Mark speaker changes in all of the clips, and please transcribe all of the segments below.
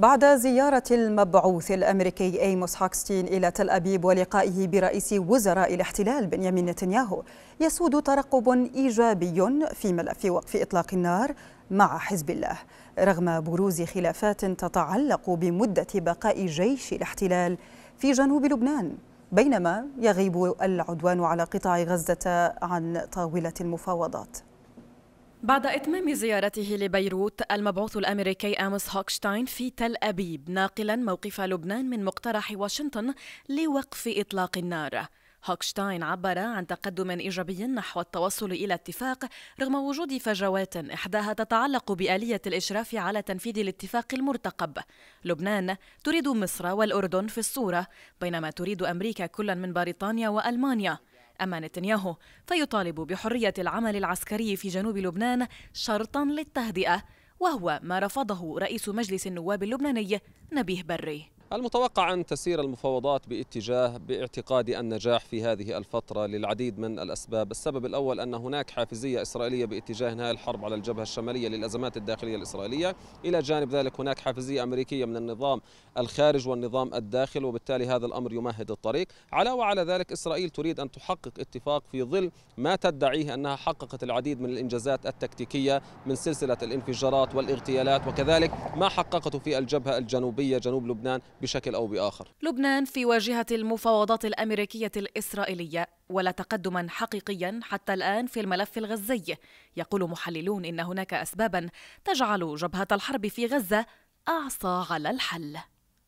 Speaker 1: بعد زيارة المبعوث الأمريكي إيموس هاكستين إلى تل أبيب ولقائه برئيس وزراء الاحتلال بنيامين نتنياهو يسود ترقب إيجابي في ملف وقف إطلاق النار مع حزب الله رغم بروز خلافات تتعلق بمدة بقاء جيش الاحتلال في جنوب لبنان بينما يغيب العدوان على قطاع غزة عن طاولة المفاوضات
Speaker 2: بعد إتمام زيارته لبيروت المبعوث الأمريكي أمس هوكشتاين في تل أبيب ناقلا موقف لبنان من مقترح واشنطن لوقف إطلاق النار هوكشتاين عبر عن تقدم إيجابي نحو التوصل إلى اتفاق رغم وجود فجوات إحداها تتعلق بآلية الإشراف على تنفيذ الاتفاق المرتقب لبنان تريد مصر والأردن في الصورة بينما تريد أمريكا كلا من بريطانيا وألمانيا أما نتنياهو فيطالب بحرية العمل العسكري في جنوب لبنان شرطا للتهدئة وهو ما رفضه رئيس مجلس النواب اللبناني نبيه بري
Speaker 3: المتوقع أن تسير المفاوضات باتجاه باعتقادي النجاح في هذه الفترة للعديد من الأسباب السبب الأول أن هناك حافزية إسرائيلية باتجاه إنهاء الحرب على الجبهة الشمالية للأزمات الداخلية الإسرائيلية إلى جانب ذلك هناك حافزية أمريكية من النظام الخارج والنظام الداخل وبالتالي هذا الأمر يمهد الطريق علاوة على ذلك إسرائيل تريد أن تحقق اتفاق في ظل ما تدعيه أنها حققت العديد من الإنجازات التكتيكية من سلسلة الانفجارات والاغتيالات وكذلك ما حققته في الجبهة الجنوبية جنوب لبنان بشكل أو بآخر
Speaker 2: لبنان في واجهة المفاوضات الأمريكية الإسرائيلية ولا تقدما حقيقيا حتى الآن في الملف الغزي يقول محللون إن هناك أسبابا تجعل جبهة الحرب في غزة أعصى على الحل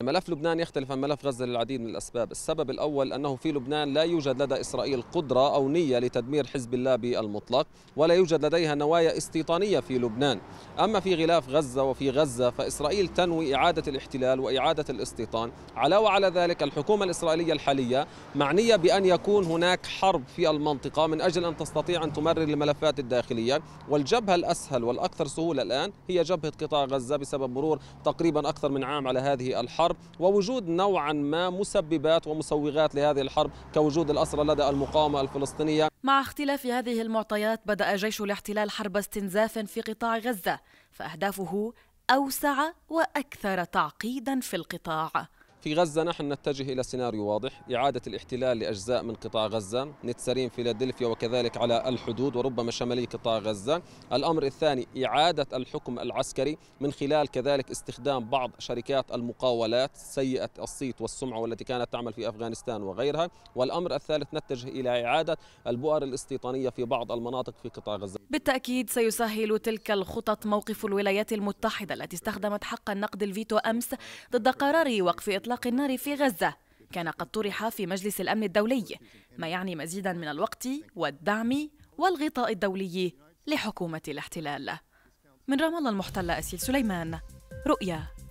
Speaker 3: ملف لبنان يختلف عن ملف غزة للعديد من الأسباب السبب الأول أنه في لبنان لا يوجد لدى إسرائيل قدرة أو نية لتدمير حزب الله بالمطلق ولا يوجد لديها نوايا استيطانية في لبنان أما في غلاف غزة وفي غزة فإسرائيل تنوي إعادة الاحتلال وإعادة الاستيطان علاوة على ذلك الحكومة الإسرائيلية الحالية معنية بأن يكون هناك حرب في المنطقة من أجل أن تستطيع أن تمرر الملفات الداخلية والجبهة الأسهل والأكثر سهولة الآن هي جبهة قطاع غزة بسبب مرور تقريبا أكثر من عام على هذه الحرب الحرب ووجود نوعا ما مسببات ومسوغات لهذه الحرب كوجود الأسرى لدى المقاومة الفلسطينية
Speaker 2: مع اختلاف هذه المعطيات بدأ جيش الاحتلال حرب استنزاف في قطاع غزة فأهدافه أوسع وأكثر
Speaker 3: تعقيدا في القطاع في غزة نحن نتجه إلى سيناريو واضح إعادة الاحتلال لأجزاء من قطاع غزة نتسرين فيلادلفيا وكذلك على الحدود وربما شمالي قطاع غزة الأمر الثاني إعادة الحكم العسكري من خلال كذلك استخدام بعض شركات المقاولات سيئة الصيت والسمعة والتي كانت تعمل في أفغانستان وغيرها والأمر الثالث نتجه إلى إعادة البؤر الاستيطانية في بعض المناطق في قطاع غزة
Speaker 2: بالتأكيد سيسهل تلك الخطط موقف الولايات المتحدة التي استخدمت حق النقد الفيتو أمس ضد قرار وقف إطلاق إطلاق النار في غزة كان قد طرح في مجلس الأمن الدولي ما يعني مزيدا من الوقت والدعم والغطاء الدولي لحكومة الاحتلال من رام الله المحتلة أسيل سليمان رؤيا